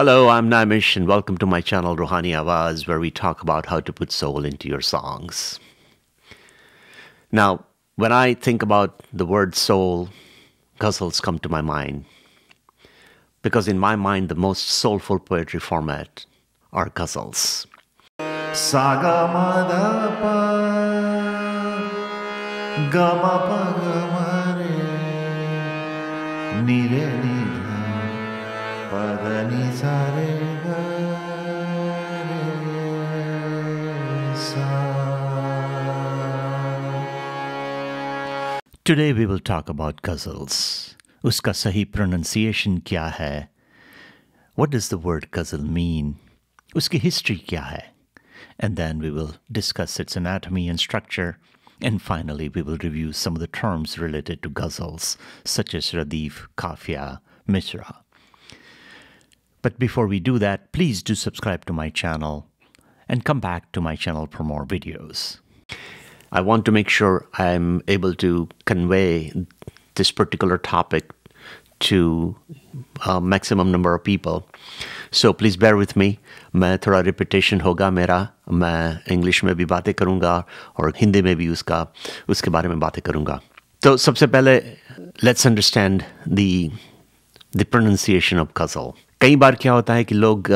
Hello, I'm Naimish and welcome to my channel Rohani Awaz where we talk about how to put soul into your songs. Now, when I think about the word soul, ghazals come to my mind. Because in my mind, the most soulful poetry format are ghazals. Saga madapa, gama pa gama nire nire. Today we will talk about ghazals. Uska sahi pronunciation kya hai? What does the word ghazal mean? Uski history kya hai? And then we will discuss its anatomy and structure. And finally, we will review some of the terms related to ghazals, such as radif, kafia, misra. But before we do that, please do subscribe to my channel and come back to my channel for more videos. I want to make sure I'm able to convey this particular topic to a maximum number of people. So please bear with me. मैं थोड़ा repetition होगा मेरा मैं English में भी बातें करूँगा और हिंदी में भी उसका उसके बारे में बातें करूँगा तो सबसे पहले let's understand the pronunciation of ghazal कई बार क्या होता है कि लोग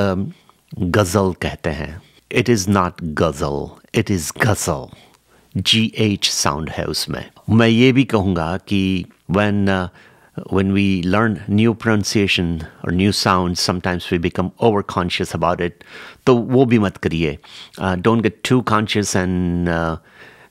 गजल कहते हैं it is not ghazal it is ghazal G H sound है उसमें मैं ये भी कहूंगा कि when when we learn new pronunciation और new sound sometimes we become over conscious about it तो वो भी मत करिए don't get too conscious and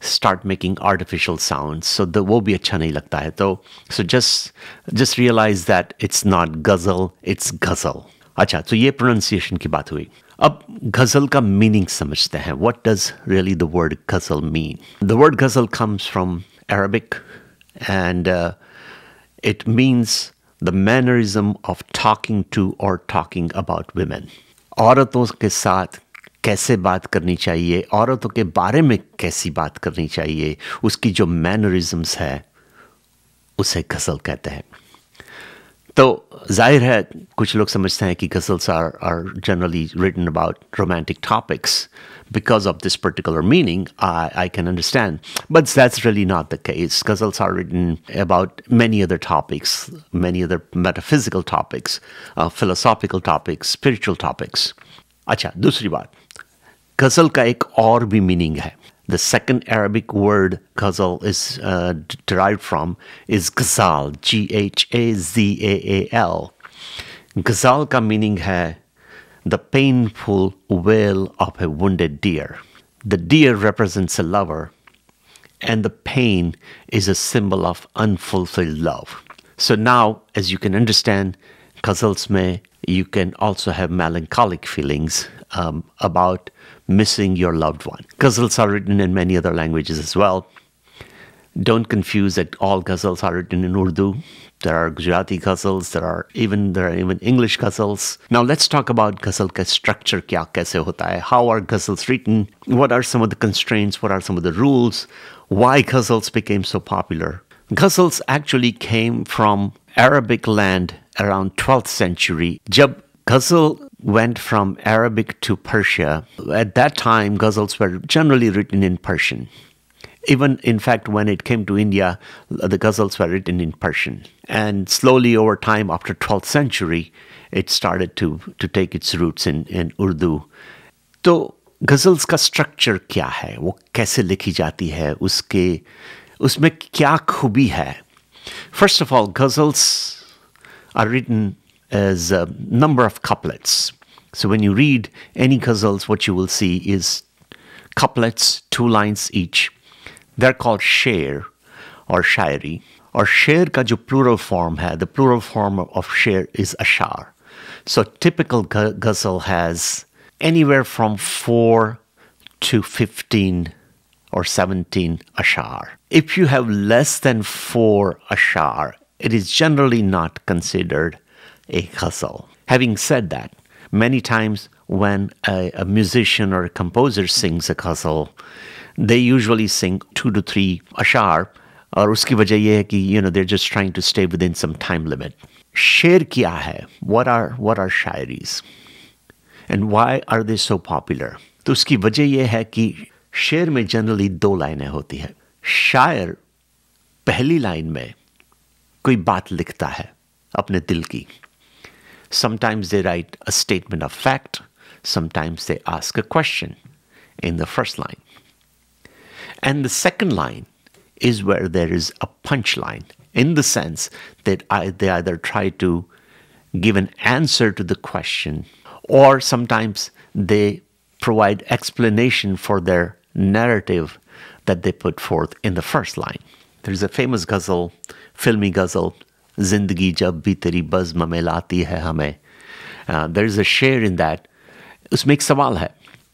start making artificial sounds. So the wo bhi acha nahi lagta hai. So, so just, just realize that it's not ghazal, it's ghazal. Acha. So, ये pronunciation ki baat hui. अब गज़ल का meaning समझते हैं what does really the word ghazal mean the word ghazal comes from Arabic, and uh, it means the mannerism of talking to or talking about women. औरतों के साथ कैसे बात करनी चाहिए औरतों के बारे में कैसी बात करनी चाहिए उसकी जो मैनरिज्म्स है उसे गज़ल कहते हैं तो जाहिर है कुछ लोग समझते हैं कि ghazals are are generally written about romantic topics because of this particular meaning I I can understand but that's really not the case ghazals are written about many other topics many other metaphysical topics philosophical topics spiritual topics अच्छा दूसरी बात गज़ल का एक और भी meaning है the second Arabic word ghazal is uh, derived from is ghazal, G H A Z A A L. Ghazal ka meaning hai the painful wail of a wounded deer. The deer represents a lover, and the pain is a symbol of unfulfilled love. So now, as you can understand, Ghazals mein, you can also have melancholic feelings um, about missing your loved one. Ghazals are written in many other languages as well. Don't confuse that all ghazals are written in Urdu. There are Gujarati ghazals, there are even there are even English ghazals. Now let's talk about ghazal ka structure kya kaise hota hai. How are ghazals written? What are some of the constraints? What are some of the rules? Why ghazals became so popular? Ghazals actually came from Arabic land around 12th century. Jab Ghazal went from Arabic to Persia, at that time ghazals were generally written in Persian. Even in fact, when it came to India, the ghazals were written in Persian. And slowly over time, after 12th century, it started to, to take its roots in, in Urdu. So ghazals ka structure kya hai? Wo kaise likhi जाती hai? Uske, usme kya खूबी hai? First of all, ghazals are written as a number of couplets. So when you read any ghazals, what you will see is couplets, two lines each. They're called sher or shairi. Or sher ka jo plural form hai, the plural form of sher is ashar. So typical ghazal has anywhere from 4 to 15 or 17 ashar. If you have less than four ashar, it is generally not considered a ghazal. Having said that, many times when a, musician or a composer sings a ghazal, they usually sing two to three ashar, or uski wajah ye hai you know, they're just trying to stay within some time limit. Sher kya hai? What are, what are shayaris? And why are they so popular? To uski wajah ye hai ki, sher generally do line hoti शायर पहली line में कोई बात लिखता है अपने दिल की sometimes they write a statement of fact sometimes they ask a question in the first line and the second line is where there is a punchline in the sense that they either try to give an answer to the question or sometimes they provide explanation for their narrative that they put forth in the first line. There's a famous ghazal, filmy ghazal, Zindagi jab bhi teri baz mamelati hai hame. Uh, there's a share in that. Usme ek sawal hai.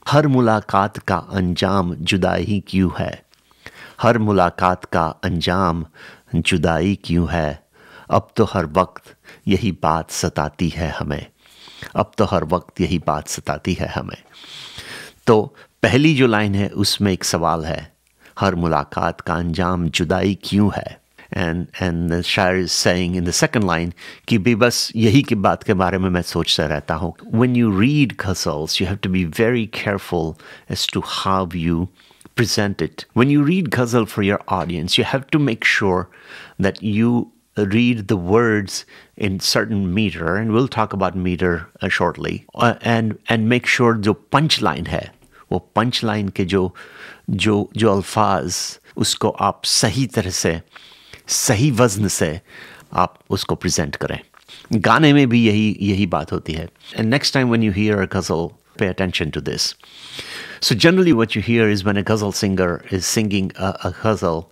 Har mulaqat ka अंजाम judai kyu hai? Har mulaqat ka अंजाम judai kyu hai? Ab to har waqt yahi baat satati hai hame. Ab to har waqt yahi baat satati hai hame. तो पहली जो line है उसमें एक सवाल है हर मुलाकात का अंजाम जुदाई क्यों है and and shayar is saying in the second line कि भी बस यही की बात के बारे में मैं सोचता रहता हूँ when you read ghazals you have to be very careful as to how you present it when you read ghazal for your audience you have to make sure that you read the words in certain meter and we'll talk about meter uh, shortly uh, and and make sure the punchline hai वो punch line के जो जो जो अल्फाज उसको आप सही तरह से सही वज़न से आप उसको प्रेजेंट करें गाने में भी यही यही बात होती है and next time when you hear a ghazal pay attention to this so generally what you hear is when a ghazal singer is singing a ghazal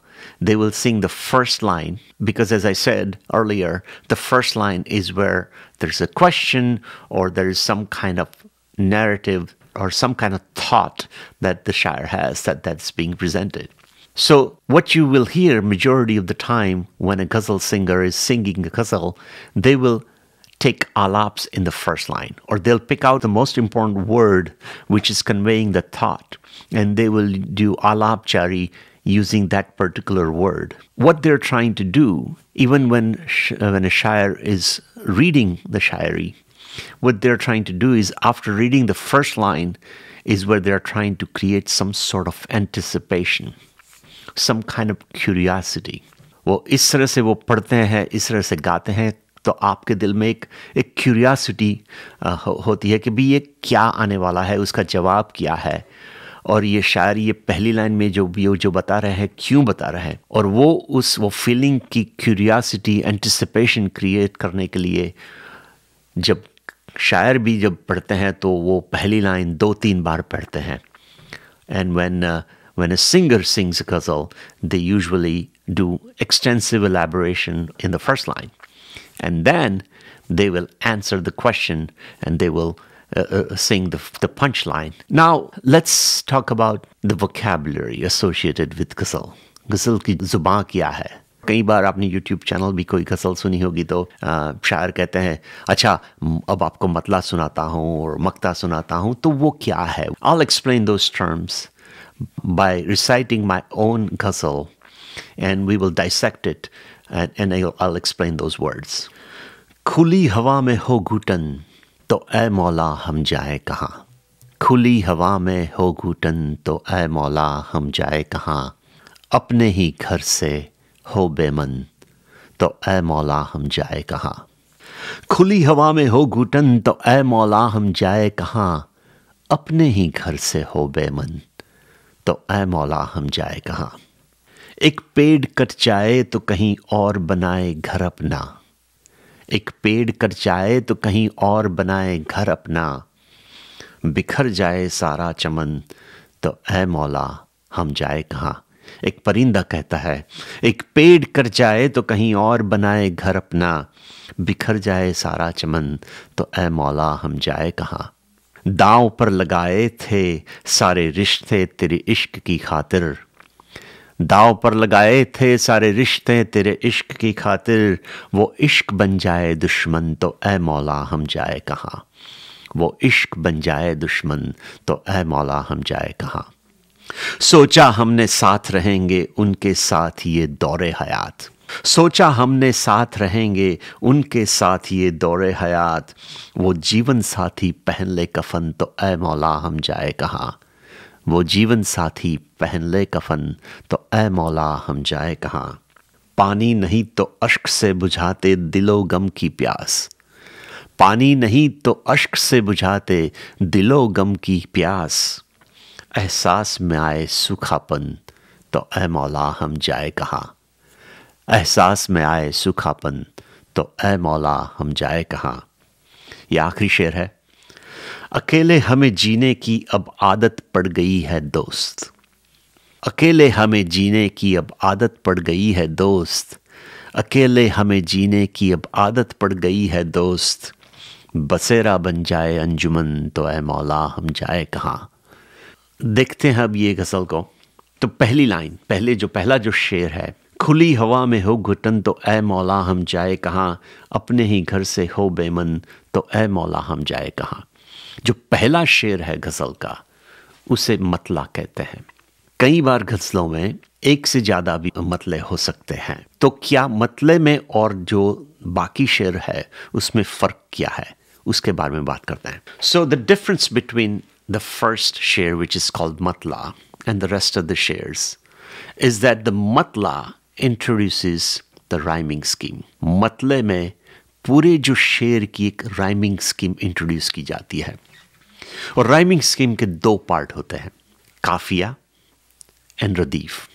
they will sing the first line because as i said earlier the first line is where there's a question or there is some kind of narrative or some kind of thought that the Shire has that that's being presented. So what you will hear majority of the time when a ghazal singer is singing a ghazal, they will take alaps in the first line, or they'll pick out the most important word which is conveying the thought, and they will do alap chari using that particular word. What they're trying to do, even when, when a shire is reading the shairi. what they're trying to do is after reading the first line is where they're trying to create some sort of anticipation some kind of curiosity वो इस तरह से वो पढ़ते हैं इस तरह से गाते हैं तो आपके दिल में एक एक क्यूरियासिटी हो, होती है कि भी ये क्या आने वाला है उसका जवाब क्या है और ये शायर ये पहली लाइन में जो भी जो बता रहे हैं क्यों बता रहे हैं और वो उस वो फीलिंग की क्यूरियासिटी एंटिसिपेशन क्रिएट करने के लिए जब शायर भी जब पढ़ते हैं तो वो पहली लाइन दो तीन बार पढ़ते हैं and when uh, when a singer sings a ghazal, they usually do extensive elaboration in the first line. And then they will answer the question and they will uh, uh, sing the, the punchline. Now, let's talk about the vocabulary associated with ghazal. Ghazal ki zuban kya hai? कई बार आपने YouTube channel भी कोई गसल सुनी होगी तो शायर कहते हैं अच्छा अब आपको मतला सुनाता हूँ और मक्ता सुनाता हूँ तो वो क्या है I'll explain those terms by reciting my own ghazal and we will dissect it and and I'll, explain explain words खुली हवा में हो घुटन तो ए मौला हम जाए कहाँ खुली हवा में हो घुटन तो ए मौला हम जाए कहाँ अपने ही घर से हो बेमन तो ए मौला हम जाए कहा खुली हवा में हो घुटन तो ए मौला हम जाए कहा अपने ही घर से हो बेमन तो ए मौला हम जाए कहा एक पेड़ कट जाए तो कहीं और बनाए घर अपना एक पेड़ कट जाए तो कहीं और बनाए घर अपना बिखर जाए सारा चमन तो ए मौला हम जाए कहाँ एक परिंदा कहता है एक पेड़ कर जाए तो कहीं और बनाए घर अपना बिखर जाए सारा चमन तो ए मौला हम जाए कहाँ दांव पर लगाए थे सारे रिश्ते तेरे इश्क की खातिर दाव पर लगाए थे सारे रिश्ते तेरे इश्क की खातिर वो इश्क बन जाए दुश्मन तो ए मौला हम जाए कहाँ वो इश्क बन जाए दुश्मन तो ए मौला हम जाए कहाँ सोचा हमने साथ रहेंगे उनके साथ ये दौरे हयात सोचा हमने साथ रहेंगे उनके साथ ये दौरे हयात वो जीवन साथी पहन ले कफन तो ऐ मौला हम जाए कहाँ वो जीवन साथी पहन ले कफन तो ऐ मौला हम जाए कहाँ पानी नहीं तो अश्क से बुझाते दिलो गम की प्यास पानी नहीं तो अश्क से बुझाते दिलो गम की प्यास एहसास में आए सूखापन तो ए मौला हम जाए कहाँ एहसास में आए सूखापन तो ए मौला हम जाए कहाँ यह आखिरी शेर है अकेले हमें जीने की अब आदत पड़ गई है दोस्त अकेले हमें जीने की अब आदत पड़ गई है दोस्त अकेले हमें जीने की अब आदत पड़ गई है दोस्त बसेरा बन जाए अंजुमन तो ए मौला हम जाए कहाँ देखते हैं अब ये गज़ल को तो पहली लाइन पहले जो पहला जो शेर है खुली हवा में हो घुटन तो ए मौला हम जाए कहाँ अपने ही घर से हो बेमन तो ए मौला हम जाए कहाँ जो पहला शेर है गज़ल का उसे मतला कहते हैं कई बार गज़लों में एक से ज़्यादा भी मतले हो सकते हैं तो क्या मतले में और जो बाकी शेर है उसमें फ़र्क क्या है उसके बारे में बात करते हैं so the difference between the first share, which is called matla, and the rest of the shares, is that the matla introduces the rhyming scheme. मतले में पूरे जो शेर की एक rhyming scheme इंट्रोड्यूस की जाती है और rhyming scheme के दो पार्ट होते हैं Kafiya and Radif.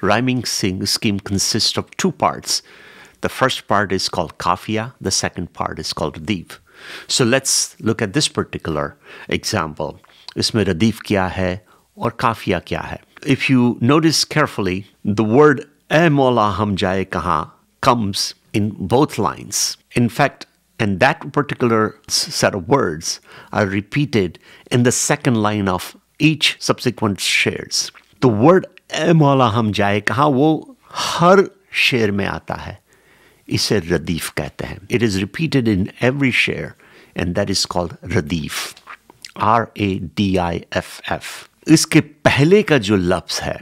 rhyming scheme consists of two parts. The first part is called Kafiya. the second part is called Radif. So let's look at this particular example. Isme adif kya hai aur kafiya kya hai? If you notice carefully, the word mola ham kaha comes in both lines. In fact, and that particular set of words are repeated in the second line of each subsequent shares. The word mola ham kaha wo har share mein aata hai. इसे रदीफ कहते हैं it is repeated in every sher and that is called radif R A D I F F इसके पहले का जो लफ्स है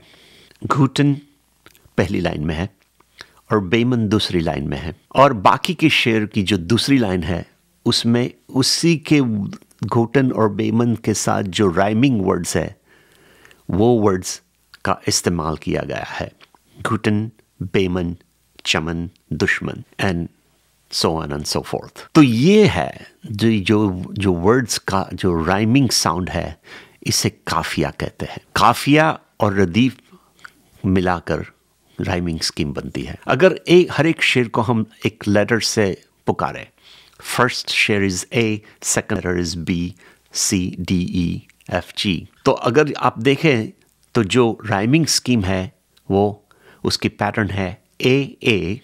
घूटन पहली line में है और बेमन दूसरी लाइन में है और बाकी के शेर की जो दूसरी लाइन है उसमें उसी के घुटन और बेमन के साथ जो राइमिंग वर्ड्स है वो वर्ड्स का इस्तेमाल किया गया है घुटन बेमन चमन दुश्मन and so on and so forth तो ये है जो जो जो वर्ड्स का जो राइमिंग साउंड है इसे काफिया कहते हैं काफिया और रदीफ मिलाकर राइमिंग स्कीम बनती है अगर एक हर एक शेर को हम एक लेटर से पुकारे first sher is A second letter is B C D E F G तो अगर आप देखें तो जो राइमिंग स्कीम है वो उसकी पैटर्न है ए ए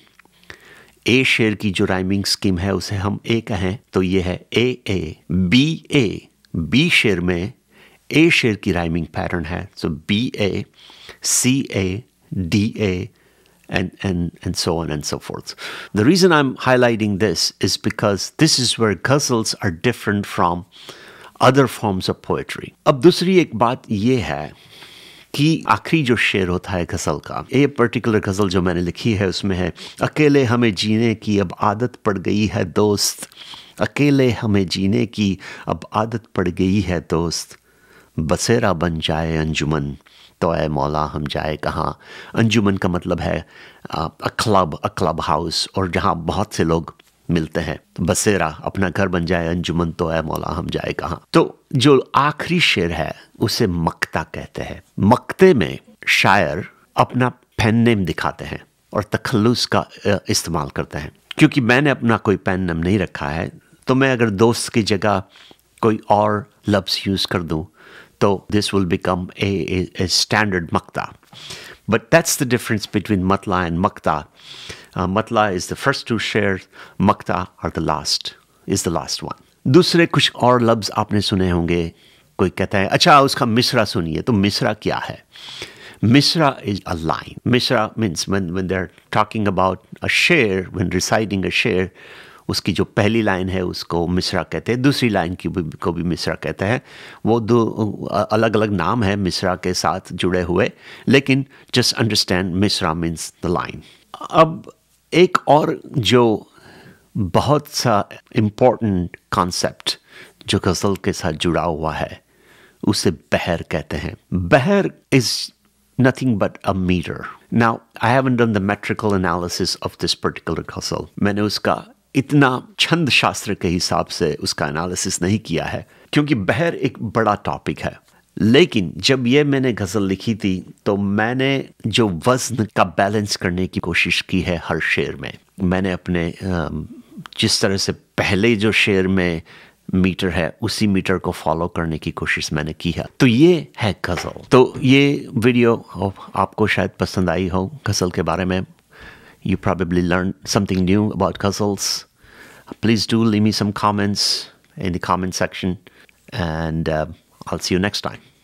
ए शेर की जो राइमिंग स्कीम है उसे हम ए कहें तो ये है ए ए बी ए बी शेर में ए शेर की राइमिंग पैटर्न है so B A C A D A and and and so on and so forth the reason I am highlighting this is because this is where ghazals are different from other forms of poetry अब दूसरी एक बात ये है कि आखिरी जो शेर होता है गज़ल का ये पर्टिकुलर गज़ल जो मैंने लिखी है उसमें है अकेले हमें जीने की अब आदत पड़ गई है दोस्त अकेले हमें जीने की अब आदत पड़ गई है दोस्त बसेरा बन जाए अंजुमन तो ए मौला हम जाए कहाँ अंजुमन का मतलब है a club a club house और जहाँ बहुत से लोग मिलते हैं तो बसेरा अपना घर बन जाए अंजुमन तो है मौला हम जाए कहाँ तो जो आखिरी शेर है उसे मक्ता कहते हैं मक्ते में शायर अपना पेन नेम दिखाते हैं और तखल्लुस का इस्तेमाल करते हैं क्योंकि मैंने अपना कोई पेन नेम नहीं रखा है तो मैं अगर दोस्त की जगह कोई और लफ्स यूज़ कर दू तो this will become a standard maqta but that's the difference between matla and maqta uh, matla is the first two shares makta are the last is the last one दूसरे कुछ और लफ्ज़ आपने सुने होंगे कोई कहता है अच्छा उसका मिसरा सुनिए तो मिसरा क्या है Misra is a line. Misra means when, when they're talking about a share, when reciting a share, उसकी जो पहली लाइन है उसको मिश्रा कहते हैं दूसरी लाइन की भी को भी मिश्रा कहते हैं वो दो अलग अलग नाम है मिश्रा के साथ जुड़े हुए लेकिन just understand misra means the line अब एक और जो बहुत सा इम्पोर्टेंट कॉन्सेप्ट जो गज़ल के साथ जुड़ा हुआ है उसे बहर कहते हैं bahr is nothing but a meter now I haven't done the metrical analysis of this particular ghazal मैंने उसका इतना छंद शास्त्र के हिसाब से उसका एनालिसिस नहीं किया है क्योंकि बहर एक बड़ा टॉपिक है लेकिन जब ये मैंने गज़ल लिखी थी तो मैंने जो वज़न का बैलेंस करने की कोशिश की है हर शेर में मैंने अपने जिस तरह से पहले जो शेर में मीटर है उसी मीटर को फॉलो करने की कोशिश मैंने की है तो ये है गज़ल तो ये वीडियो आपको शायद पसंद आई हो गज़ल के बारे में you probably learn something new about ghazals please do leave me some comments in the comment section and I'll see you next time.